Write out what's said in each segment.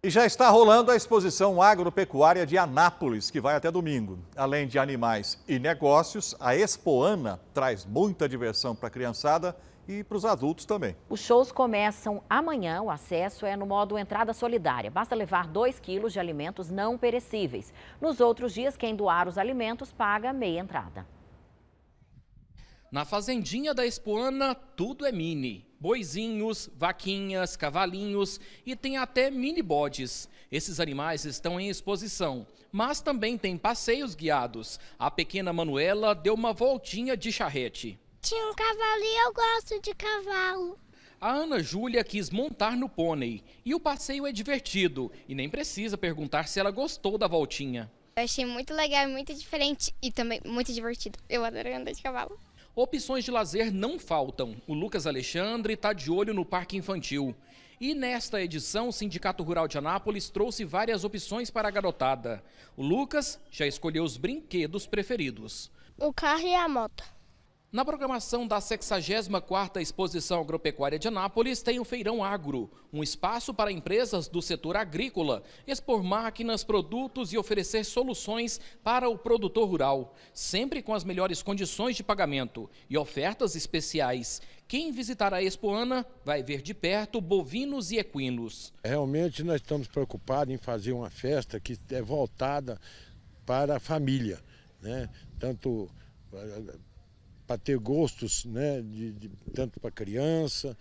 E já está rolando a exposição agropecuária de Anápolis, que vai até domingo. Além de animais e negócios, a Expoana traz muita diversão para a criançada e para os adultos também. Os shows começam amanhã. O acesso é no modo entrada solidária. Basta levar 2 quilos de alimentos não perecíveis. Nos outros dias, quem doar os alimentos paga meia entrada. Na fazendinha da Expoana, tudo é mini boizinhos, vaquinhas, cavalinhos e tem até mini bodes. Esses animais estão em exposição, mas também tem passeios guiados. A pequena Manuela deu uma voltinha de charrete. Tinha um cavalo e eu gosto de cavalo. A Ana Júlia quis montar no pônei e o passeio é divertido e nem precisa perguntar se ela gostou da voltinha. Eu achei muito legal, muito diferente e também muito divertido. Eu adoro andar de cavalo. Opções de lazer não faltam. O Lucas Alexandre está de olho no parque infantil. E nesta edição, o Sindicato Rural de Anápolis trouxe várias opções para a garotada. O Lucas já escolheu os brinquedos preferidos. O carro e a moto. Na programação da 64ª Exposição Agropecuária de Anápolis tem o Feirão Agro, um espaço para empresas do setor agrícola expor máquinas, produtos e oferecer soluções para o produtor rural, sempre com as melhores condições de pagamento e ofertas especiais. Quem visitar a Expoana vai ver de perto bovinos e equinos. Realmente nós estamos preocupados em fazer uma festa que é voltada para a família, né? Tanto para ter gostos, né, de, de tanto para criança,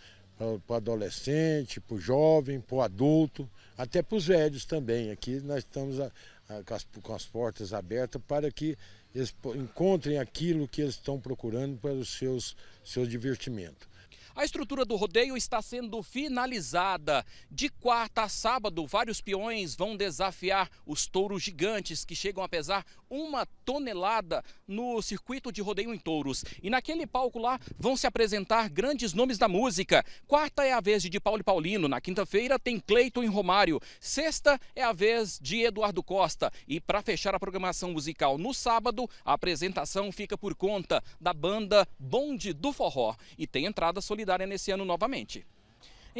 para adolescente, para o jovem, para o adulto, até para os velhos também. Aqui nós estamos a, a, com, as, com, as, portas abertas para que eles encontrem aquilo que eles estão procurando para os seus, seu divertimento. A estrutura do rodeio está sendo finalizada. De quarta a sábado, vários peões vão desafiar os touros gigantes que chegam a pesar uma tonelada no circuito de rodeio em touros. E naquele palco lá vão se apresentar grandes nomes da música. Quarta é a vez de Di Paulo e Paulino, na quinta-feira tem Cleiton e Romário. Sexta é a vez de Eduardo Costa. E para fechar a programação musical no sábado, a apresentação fica por conta da banda Bonde do Forró. E tem entrada solidária nesse ano novamente.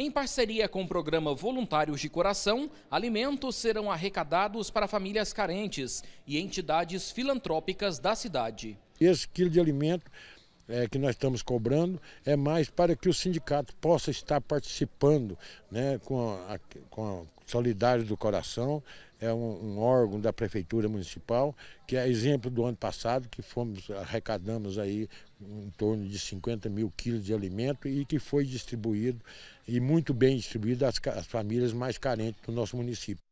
Em parceria com o programa Voluntários de Coração, alimentos serão arrecadados para famílias carentes e entidades filantrópicas da cidade. Esse quilo de alimento é, que nós estamos cobrando é mais para que o sindicato possa estar participando né, com, a, com a Solidário do Coração, é um, um, órgão da Prefeitura Municipal, que é exemplo do ano passado, que fomos, arrecadamos aí em torno de 50 mil quilos de alimento e que foi distribuído e muito bem distribuído às, às famílias mais carentes do nosso município.